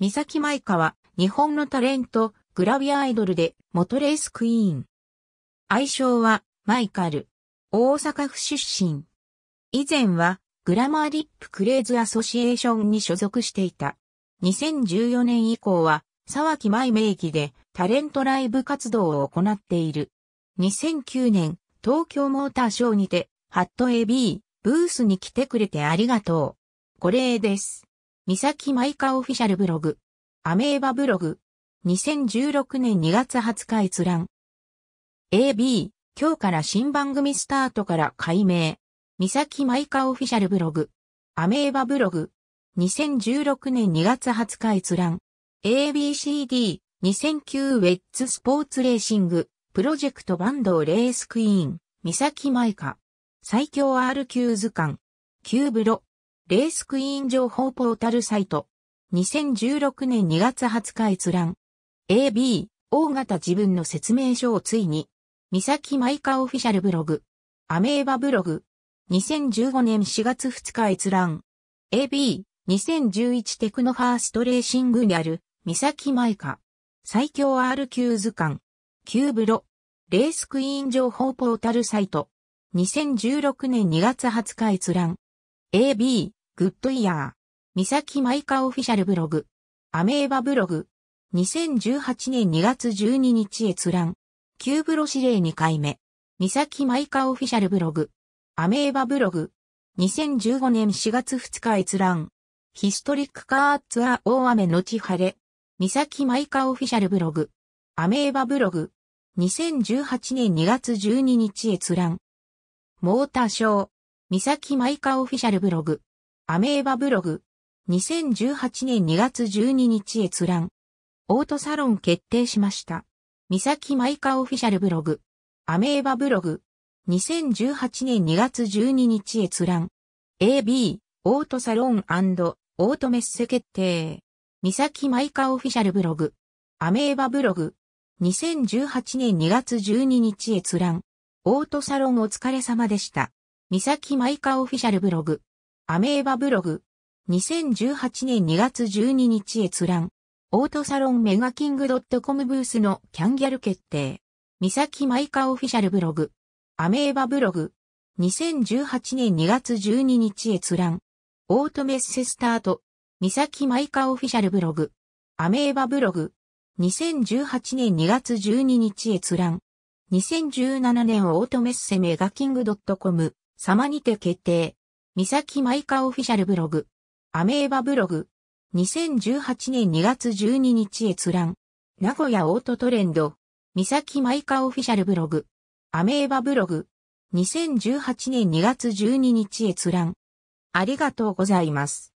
三崎舞香は、日本のタレント、グラビアアイドルで、元レースクイーン。愛称は、マイカル。大阪府出身。以前は、グラマーリップクレーズアソシエーションに所属していた。2014年以降は、沢木舞名義で、タレントライブ活動を行っている。2009年、東京モーターショーにて、ハット AB、ブースに来てくれてありがとう。ご礼です。三崎舞香オフィシャルブログ。アメーバブログ。2016年2月20日閲覧。AB、今日から新番組スタートから解明。三崎舞香オフィシャルブログ。アメーバブログ。2016年2月20日閲覧。ABCD、2009ウェッツスポーツレーシング、プロジェクトバンドレースクイーン、三崎舞香。最強 R q 図鑑。キューブロ。レースクイーン情報ポータルサイト。2016年2月20日閲覧。AB、大型自分の説明書をついに。三崎舞香オフィシャルブログ。アメーバブログ。2015年4月2日閲覧。AB、2011テクノファーストレーシングにある、三崎舞香。最強 R 級図鑑。Q ブロ。レースクイーン情報ポータルサイト。2016年2月20日閲覧。AB、グッドイヤー。三崎舞カオフィシャルブログ。アメーバブログ。2018年2月12日閲覧。旧ブロ指令2回目。三崎舞カオフィシャルブログ。アメーバブログ。2015年4月2日閲覧。ヒストリックカーツアー大雨のち晴れ。三崎舞カオフィシャルブログ。アメーバブログ。2018年2月12日閲覧。モーターショー。三崎舞カオフィシャルブログ。アメーバブログ。2018年2月12日閲覧。オートサロン決定しました。三崎マイカオフィシャルブログ。アメーバブログ。2018年2月12日閲覧。AB、オートサロンオートメッセ決定。三崎マイカオフィシャルブログ。アメーバブログ。2018年2月12日閲覧。オートサロンお疲れ様でした。三崎マイカオフィシャルブログ。アメーバブログ。2018年2月12日閲覧。オートサロンメガキング .com ブースのキャンギャル決定。三崎マイカオフィシャルブログ。アメーバブログ。2018年2月12日閲覧。オートメッセスタート。三崎マイカオフィシャルブログ。アメーバブログ。2018年2月12日閲覧。2017年オートメッセメガキング .com 様にて決定。三崎舞カオフィシャルブログ。アメーバブログ。2018年2月12日閲覧。名古屋オートトレンド。三崎舞カオフィシャルブログ。アメーバブログ。2018年2月12日閲覧。ありがとうございます。